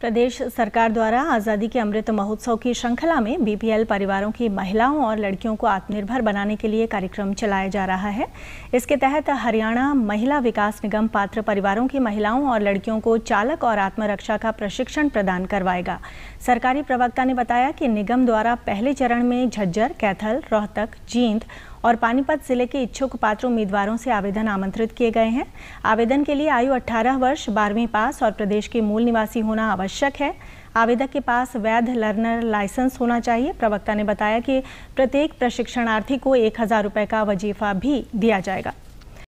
प्रदेश सरकार द्वारा आज़ादी के अमृत महोत्सव की श्रृंखला में बीपीएल परिवारों की महिलाओं और लड़कियों को आत्मनिर्भर बनाने के लिए कार्यक्रम चलाया जा रहा है इसके तहत हरियाणा महिला विकास निगम पात्र परिवारों की महिलाओं और लड़कियों को चालक और आत्मरक्षा का प्रशिक्षण प्रदान करवाएगा सरकारी प्रवक्ता ने बताया कि निगम द्वारा पहले चरण में झज्जर कैथल रोहतक जींद और पानीपत जिले के इच्छुक पात्र उम्मीदवारों से आवेदन आमंत्रित किए गए हैं आवेदन के लिए आयु 18 वर्ष बारहवीं पास और प्रदेश के मूल निवासी होना आवश्यक है आवेदक के पास वैध लर्नर लाइसेंस होना चाहिए प्रवक्ता ने बताया कि प्रत्येक प्रशिक्षणार्थी को एक हज़ार रुपये का वजीफा भी दिया जाएगा